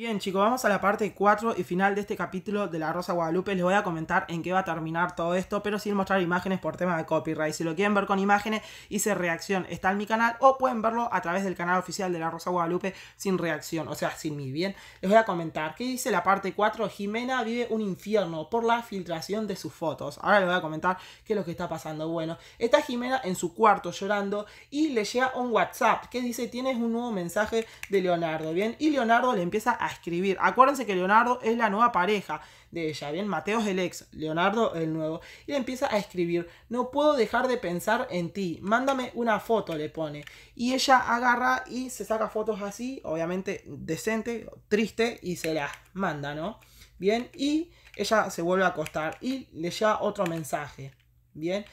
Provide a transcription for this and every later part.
Bien chicos, vamos a la parte 4 y final de este capítulo de La Rosa Guadalupe. Les voy a comentar en qué va a terminar todo esto, pero sin mostrar imágenes por tema de copyright. Si lo quieren ver con imágenes, hice reacción, está en mi canal, o pueden verlo a través del canal oficial de La Rosa Guadalupe sin reacción, o sea, sin mi bien. Les voy a comentar qué dice la parte 4. Jimena vive un infierno por la filtración de sus fotos. Ahora les voy a comentar qué es lo que está pasando. Bueno, está Jimena en su cuarto llorando y le llega un WhatsApp que dice tienes un nuevo mensaje de Leonardo, ¿bien? Y Leonardo le empieza a escribir. Acuérdense que Leonardo es la nueva pareja de ella, bien, Mateo es el ex, Leonardo el nuevo, y le empieza a escribir, no puedo dejar de pensar en ti, mándame una foto, le pone. Y ella agarra y se saca fotos así, obviamente decente, triste, y se las manda, ¿no? Bien, y ella se vuelve a acostar y le lleva otro mensaje, bien.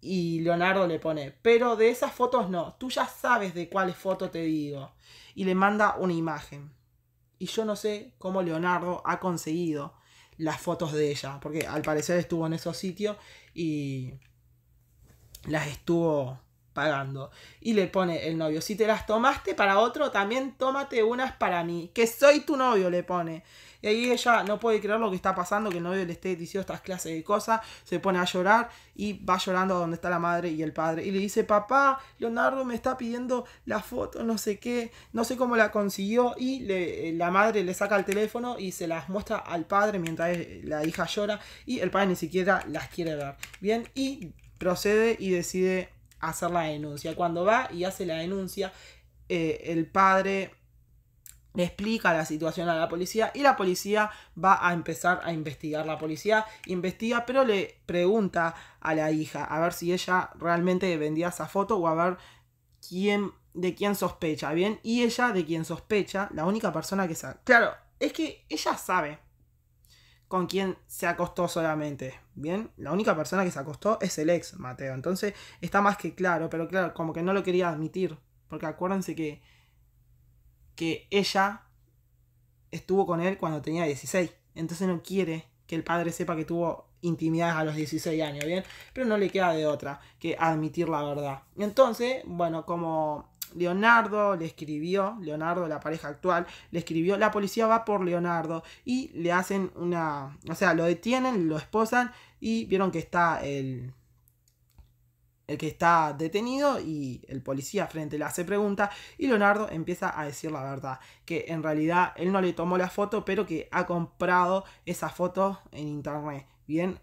Y Leonardo le pone, pero de esas fotos no, tú ya sabes de cuál foto te digo. Y le manda una imagen. Y yo no sé cómo Leonardo ha conseguido las fotos de ella, porque al parecer estuvo en esos sitios y las estuvo pagando. Y le pone el novio, si te las tomaste para otro, también tómate unas para mí, que soy tu novio, le pone. Y ella no puede creer lo que está pasando, que el novio le esté diciendo estas clases de cosas, se pone a llorar y va llorando donde está la madre y el padre. Y le dice, papá, Leonardo me está pidiendo la foto, no sé qué, no sé cómo la consiguió. Y eh, la madre le saca el teléfono y se las muestra al padre mientras eh, la hija llora y el padre ni siquiera las quiere ver. Bien, y procede y decide hacer la denuncia. Cuando va y hace la denuncia, eh, el padre le explica la situación a la policía y la policía va a empezar a investigar. La policía investiga, pero le pregunta a la hija a ver si ella realmente vendía esa foto o a ver quién de quién sospecha, ¿bien? Y ella de quien sospecha, la única persona que sabe. Claro, es que ella sabe con quién se acostó solamente, ¿bien? La única persona que se acostó es el ex, Mateo. Entonces está más que claro, pero claro, como que no lo quería admitir, porque acuérdense que que ella estuvo con él cuando tenía 16. Entonces no quiere que el padre sepa que tuvo intimidades a los 16 años, ¿bien? Pero no le queda de otra que admitir la verdad. Entonces, bueno, como Leonardo le escribió, Leonardo, la pareja actual, le escribió, la policía va por Leonardo y le hacen una, o sea, lo detienen, lo esposan y vieron que está el el que está detenido y el policía frente le hace pregunta y Leonardo empieza a decir la verdad, que en realidad él no le tomó la foto, pero que ha comprado esa foto en internet. Bien.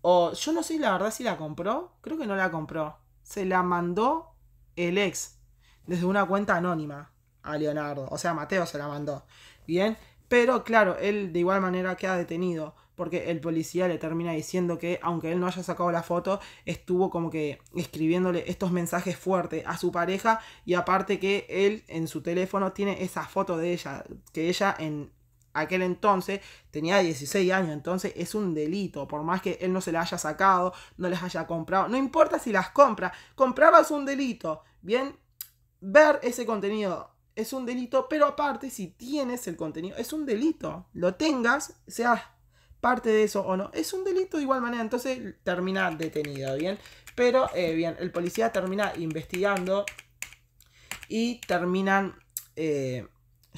O yo no sé la verdad si la compró, creo que no la compró. Se la mandó el ex desde una cuenta anónima a Leonardo, o sea, Mateo se la mandó. Bien, pero claro, él de igual manera queda detenido porque el policía le termina diciendo que, aunque él no haya sacado la foto, estuvo como que escribiéndole estos mensajes fuertes a su pareja y aparte que él en su teléfono tiene esa foto de ella, que ella en aquel entonces tenía 16 años, entonces es un delito, por más que él no se la haya sacado, no les haya comprado, no importa si las compra, Comprabas es un delito, bien, ver ese contenido es un delito, pero aparte si tienes el contenido es un delito, lo tengas, seas parte de eso o no. Es un delito de igual manera, entonces termina detenido, ¿bien? Pero, eh, bien, el policía termina investigando y terminan eh,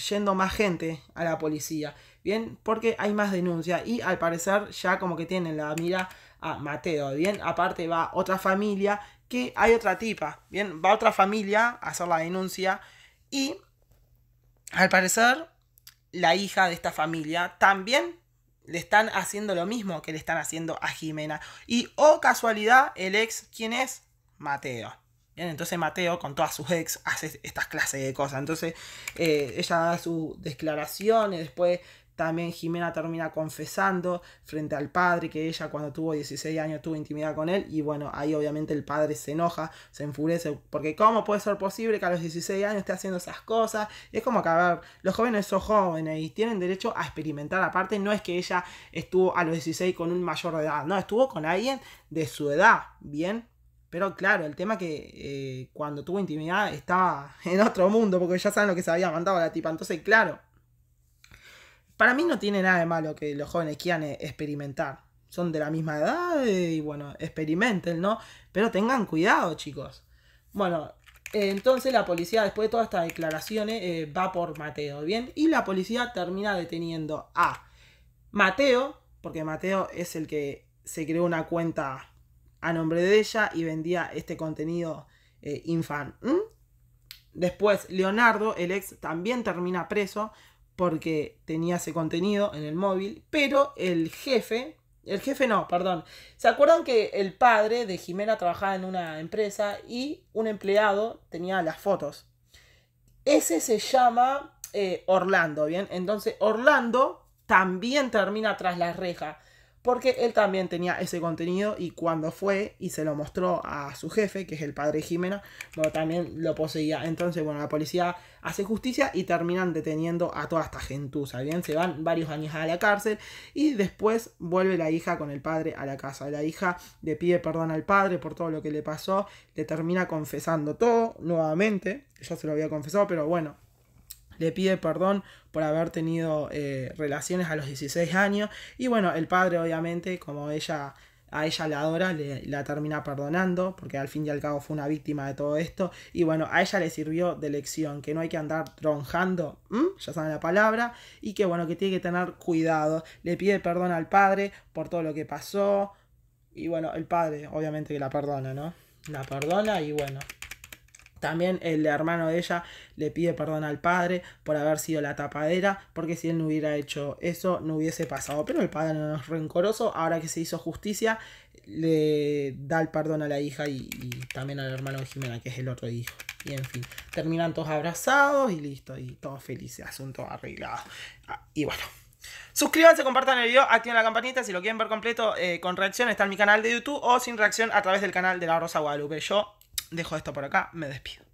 yendo más gente a la policía, ¿bien? Porque hay más denuncias y al parecer ya como que tienen la mira a Mateo, ¿bien? Aparte va otra familia que hay otra tipa, ¿bien? Va otra familia a hacer la denuncia y al parecer la hija de esta familia también le están haciendo lo mismo que le están haciendo a Jimena. Y o oh, casualidad, el ex, ¿quién es? Mateo. Bien, entonces Mateo, con todas sus ex, hace estas clases de cosas. Entonces, eh, ella da declaración y después también Jimena termina confesando frente al padre que ella cuando tuvo 16 años tuvo intimidad con él y bueno, ahí obviamente el padre se enoja, se enfurece, porque ¿cómo puede ser posible que a los 16 años esté haciendo esas cosas? es como que, a ver, los jóvenes son jóvenes y tienen derecho a experimentar, aparte no es que ella estuvo a los 16 con un mayor de edad, no, estuvo con alguien de su edad, ¿bien? Pero claro, el tema que eh, cuando tuvo intimidad estaba en otro mundo, porque ya saben lo que se había mandado la tipa. Entonces, claro, para mí no tiene nada de malo que los jóvenes quieran e- experimentar. Son de la misma edad y bueno, experimenten, ¿no? Pero tengan cuidado, chicos. Bueno, eh, entonces la policía, después de todas estas declaraciones, eh, va por Mateo, ¿bien? Y la policía termina deteniendo a Mateo, porque Mateo es el que se creó una cuenta a nombre de ella y vendía este contenido eh, infantil. Después, Leonardo, el ex, también termina preso porque tenía ese contenido en el móvil, pero el jefe, el jefe no, perdón, ¿se acuerdan que el padre de Jimena trabajaba en una empresa y un empleado tenía las fotos? Ese se llama eh, Orlando, ¿bien? Entonces Orlando también termina tras la reja porque él también tenía ese contenido y cuando fue y se lo mostró a su jefe, que es el padre Jimena, también lo poseía. Entonces, bueno, la policía hace justicia y terminan deteniendo a toda esta gentuza, ¿bien? Se van varios años a la cárcel y después vuelve la hija con el padre a la casa. La hija le pide perdón al padre por todo lo que le pasó, le termina confesando todo nuevamente, ya se lo había confesado, pero bueno, le pide perdón por haber tenido eh, relaciones a los 16 años y bueno, el padre obviamente, como ella a ella la adora, la termina perdonando, porque al fin y al cabo fue una víctima de todo esto. Y bueno, a ella le sirvió de lección, que no hay que andar tronjando, ya saben la palabra, y que bueno, que tiene que tener cuidado. Le pide perdón al padre por todo lo que pasó. Y bueno, el padre obviamente que la perdona, ¿no? La perdona y bueno, también el hermano de ella le pide perdón al padre por haber sido la tapadera, porque si él no hubiera hecho eso no hubiese pasado. Pero el padre no es rencoroso, ahora que se hizo justicia, le da el perdón a la hija y, también al hermano de Jimena, que es el otro hijo. Y en fin, terminan todos abrazados y listo, y todos felices, asunto arreglado. Ah, y bueno. Suscríbanse, compartan el video, activen la campanita si lo quieren ver completo eh, con reacción está en mi canal de YouTube o sin reacción a través del canal de La Rosa Guadalupe. Yo dejo esto por acá, me despido.